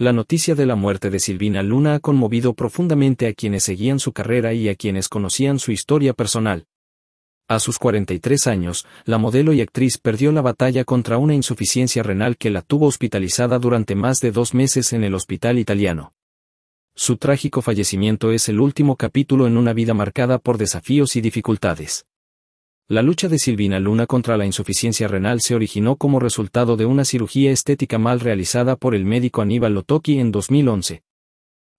La noticia de la muerte de Silvina Luna ha conmovido profundamente a quienes seguían su carrera y a quienes conocían su historia personal. A sus 43 años, la modelo y actriz perdió la batalla contra una insuficiencia renal que la tuvo hospitalizada durante más de dos meses en el hospital italiano. Su trágico fallecimiento es el último capítulo en una vida marcada por desafíos y dificultades. La lucha de Silvina Luna contra la insuficiencia renal se originó como resultado de una cirugía estética mal realizada por el médico Aníbal Lotoki en 2011.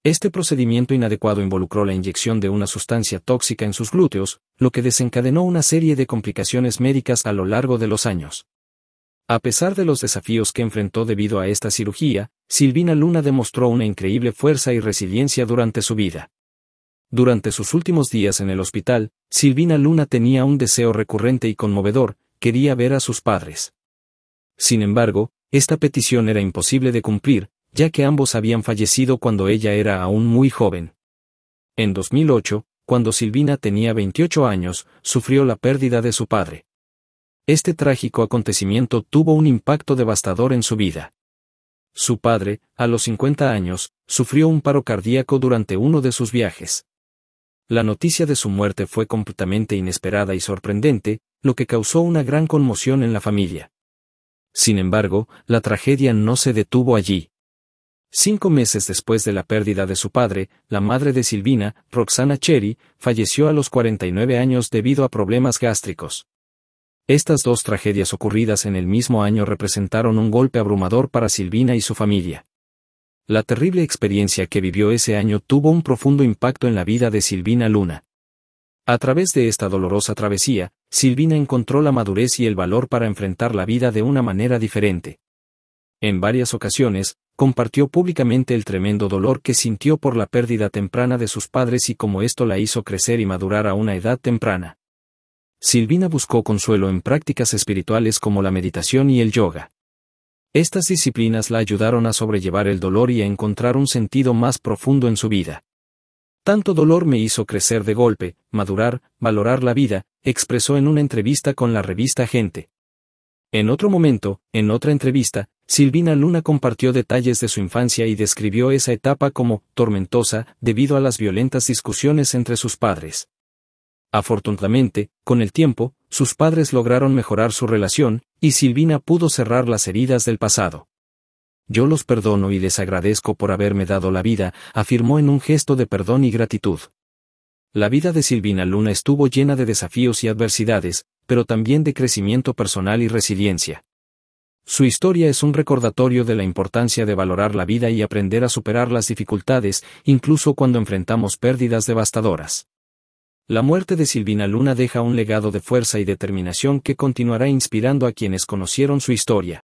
Este procedimiento inadecuado involucró la inyección de una sustancia tóxica en sus glúteos, lo que desencadenó una serie de complicaciones médicas a lo largo de los años. A pesar de los desafíos que enfrentó debido a esta cirugía, Silvina Luna demostró una increíble fuerza y resiliencia durante su vida. Durante sus últimos días en el hospital, Silvina Luna tenía un deseo recurrente y conmovedor, quería ver a sus padres. Sin embargo, esta petición era imposible de cumplir, ya que ambos habían fallecido cuando ella era aún muy joven. En 2008, cuando Silvina tenía 28 años, sufrió la pérdida de su padre. Este trágico acontecimiento tuvo un impacto devastador en su vida. Su padre, a los 50 años, sufrió un paro cardíaco durante uno de sus viajes. La noticia de su muerte fue completamente inesperada y sorprendente, lo que causó una gran conmoción en la familia. Sin embargo, la tragedia no se detuvo allí. Cinco meses después de la pérdida de su padre, la madre de Silvina, Roxana Cherry, falleció a los 49 años debido a problemas gástricos. Estas dos tragedias ocurridas en el mismo año representaron un golpe abrumador para Silvina y su familia. La terrible experiencia que vivió ese año tuvo un profundo impacto en la vida de Silvina Luna. A través de esta dolorosa travesía, Silvina encontró la madurez y el valor para enfrentar la vida de una manera diferente. En varias ocasiones, compartió públicamente el tremendo dolor que sintió por la pérdida temprana de sus padres y cómo esto la hizo crecer y madurar a una edad temprana. Silvina buscó consuelo en prácticas espirituales como la meditación y el yoga. Estas disciplinas la ayudaron a sobrellevar el dolor y a encontrar un sentido más profundo en su vida. Tanto dolor me hizo crecer de golpe, madurar, valorar la vida, expresó en una entrevista con la revista Gente. En otro momento, en otra entrevista, Silvina Luna compartió detalles de su infancia y describió esa etapa como tormentosa debido a las violentas discusiones entre sus padres. Afortunadamente, con el tiempo, sus padres lograron mejorar su relación, y Silvina pudo cerrar las heridas del pasado. Yo los perdono y les agradezco por haberme dado la vida, afirmó en un gesto de perdón y gratitud. La vida de Silvina Luna estuvo llena de desafíos y adversidades, pero también de crecimiento personal y resiliencia. Su historia es un recordatorio de la importancia de valorar la vida y aprender a superar las dificultades, incluso cuando enfrentamos pérdidas devastadoras. La muerte de Silvina Luna deja un legado de fuerza y determinación que continuará inspirando a quienes conocieron su historia.